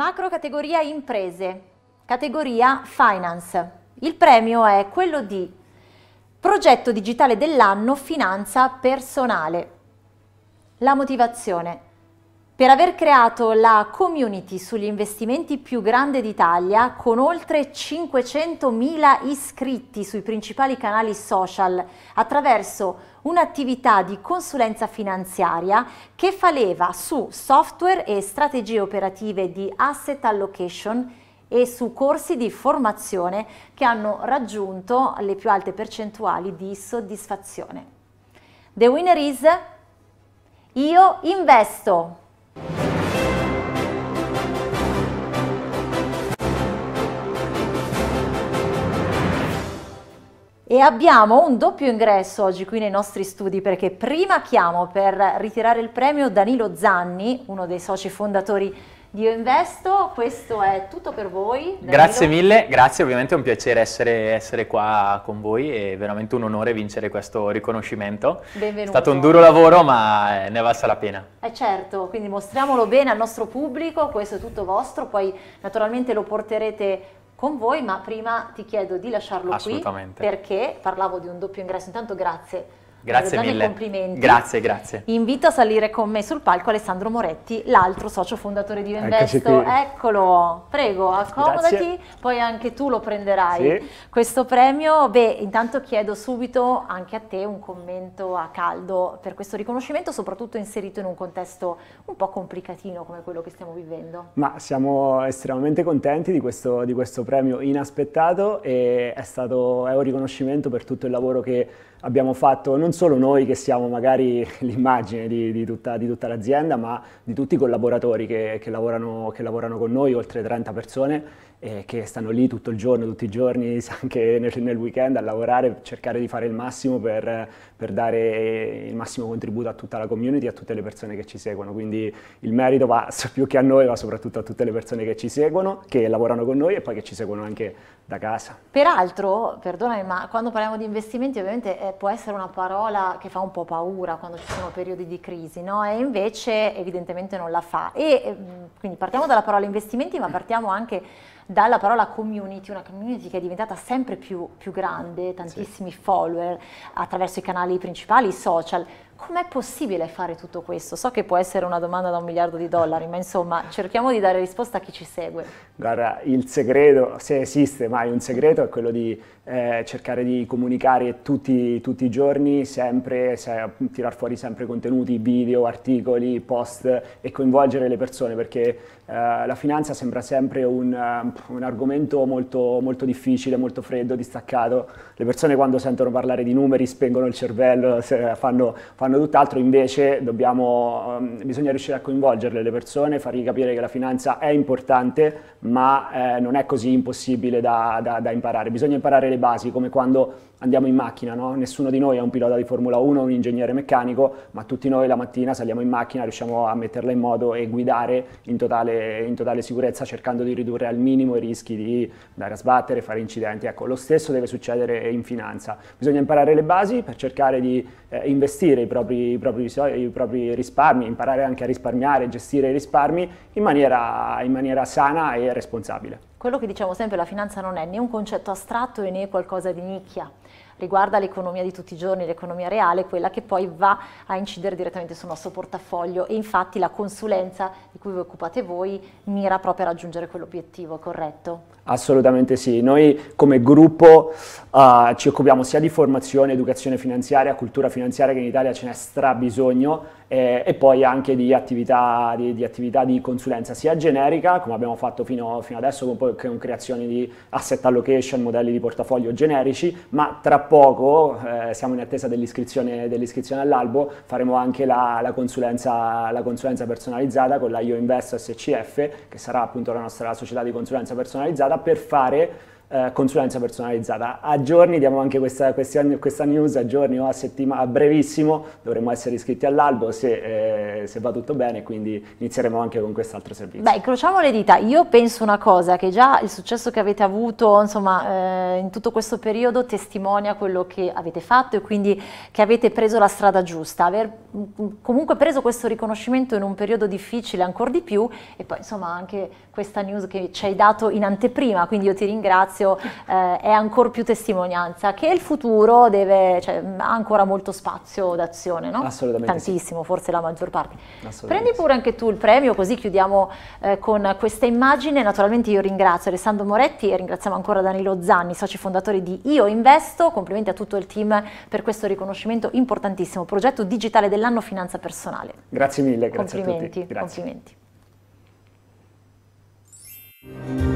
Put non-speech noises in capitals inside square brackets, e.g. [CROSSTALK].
Macro categoria imprese, categoria finance. Il premio è quello di progetto digitale dell'anno finanza personale. La motivazione per aver creato la community sugli investimenti più grande d'Italia con oltre 500.000 iscritti sui principali canali social attraverso un'attività di consulenza finanziaria che fa leva su software e strategie operative di asset allocation e su corsi di formazione che hanno raggiunto le più alte percentuali di soddisfazione. The winner is Io Investo! E abbiamo un doppio ingresso oggi qui nei nostri studi perché prima chiamo per ritirare il premio Danilo Zanni, uno dei soci fondatori di Io Investo. Questo è tutto per voi. Danilo. Grazie mille, grazie, ovviamente è un piacere essere, essere qua con voi, è veramente un onore vincere questo riconoscimento. Benvenuto. È stato un duro lavoro ma eh, ne è valsa la pena. Eh certo, quindi mostriamolo bene al nostro pubblico, questo è tutto vostro, poi naturalmente lo porterete con voi, ma prima ti chiedo di lasciarlo qui perché parlavo di un doppio ingresso. Intanto grazie Grazie mille. Complimenti. Grazie, grazie. Invito a salire con me sul palco Alessandro Moretti, l'altro socio fondatore di Venvesto. Eccolo, prego, accomodati, grazie. poi anche tu lo prenderai. Sì. Questo premio, beh, intanto chiedo subito anche a te un commento a caldo per questo riconoscimento, soprattutto inserito in un contesto un po' complicatino come quello che stiamo vivendo. Ma siamo estremamente contenti di questo, di questo premio inaspettato e è stato è un riconoscimento per tutto il lavoro che abbiamo fatto non solo noi che siamo magari [LAUGHS] l'immagine di, di, tutta, di tutta, l'azienda, ma di tutti i collaboratori che, che, lavorano, che lavorano, con noi, oltre 30 persone, eh, che stanno lì tutto il giorno, tutti i giorni, [LAUGHS] anche nel, nel weekend, a lavorare, cercare di fare il massimo per, per, dare il massimo contributo a tutta la community, a tutte le persone che ci seguono. Quindi il merito va [LAUGHS] più che a noi, ma soprattutto a tutte le persone che ci seguono, che lavorano con noi e poi che ci seguono anche da casa. Peraltro, perdonami, ma quando parliamo di investimenti ovviamente... È eh, può essere una parola che fa un po' paura quando ci sono periodi di crisi, no? e invece evidentemente non la fa. E, eh, quindi partiamo dalla parola investimenti, ma partiamo anche dalla parola community, una community che è diventata sempre più, più grande, tantissimi sì. follower attraverso i canali principali, i social. Com'è possibile fare tutto questo? So che può essere una domanda da un miliardo di dollari, ma insomma cerchiamo di dare risposta a chi ci segue. Guarda, il segreto, se esiste mai un segreto, è quello di eh, cercare di comunicare tutti, tutti, i giorni, sempre, se, tirar fuori sempre contenuti, video, articoli, post e coinvolgere le persone perché eh, la finanza sembra sempre un, eh, un argomento molto, molto difficile, molto freddo, distaccato. Le persone quando sentono parlare di numeri spengono il cervello, se, fanno, fanno fanno tutt'altro, invece dobbiamo, ehm, bisogna riuscire a coinvolgerle le persone, fargli capire che la finanza è importante, ma eh, non è così impossibile da, da, da, imparare. Bisogna imparare le basi, come quando andiamo in macchina, no? nessuno di noi è un pilota di Formula 1, un ingegnere meccanico, ma tutti noi la mattina saliamo in macchina, riusciamo a metterla in moto e guidare in totale, in totale sicurezza, cercando di ridurre al minimo i rischi di andare a sbattere, fare incidenti. Ecco, lo stesso deve succedere in finanza. Bisogna imparare le basi per cercare di eh, investire i propri propri, i, propri, i propri risparmi, imparare anche a risparmiare, gestire i risparmi in maniera, in maniera sana e responsabile. Quello che diciamo sempre, la finanza non è né un concetto astratto né qualcosa di nicchia riguarda l'economia di tutti i giorni, l'economia reale, quella che poi va a incidere direttamente sul nostro portafoglio e infatti la consulenza di cui vi occupate voi mira proprio a raggiungere quell'obiettivo, corretto? Assolutamente sì, noi come gruppo uh, ci occupiamo sia di formazione, educazione finanziaria, cultura finanziaria che in Italia ce n'è strabisogno eh, e poi anche di attività di, di attività di, consulenza sia generica come abbiamo fatto fino, fino adesso con, con creazioni di asset allocation, modelli di portafoglio generici, ma tra poco, eh, siamo in attesa dell'iscrizione, dell'iscrizione all'albo, faremo anche la, la, consulenza, la, consulenza, personalizzata con la Io Investo SCF, che sarà appunto la nostra società di consulenza personalizzata, per fare eh, consulenza personalizzata. A giorni, diamo anche questa, questa news, a giorni o a settimana, a brevissimo dovremo essere iscritti all'albo se, eh, se, va tutto bene, quindi inizieremo anche con quest'altro servizio. Beh, incrociamo le dita. Io penso una cosa, che già il successo che avete avuto insomma, eh, in tutto questo periodo testimonia quello che avete fatto e quindi che avete preso la strada giusta. Aver mm, mm, comunque preso questo riconoscimento in un periodo difficile ancora di più e poi insomma anche questa news che ci hai dato in anteprima, quindi io ti ringrazio spazio eh, è ancora più testimonianza, che il futuro deve, cioè, mm, ha ancora molto spazio d'azione, no? Assolutamente. Tantissimo, sì. forse la maggior parte. Prendi pure anche tu il premio, così chiudiamo eh, con questa immagine. Naturalmente io ringrazio Alessandro Moretti e ringraziamo ancora Danilo Zanni, soci fondatori di Io Investo. Complimenti a tutto il team per questo riconoscimento importantissimo, progetto digitale dell'anno finanza personale. Grazie mille, grazie a tutti. Grazie. Complimenti. Thank you.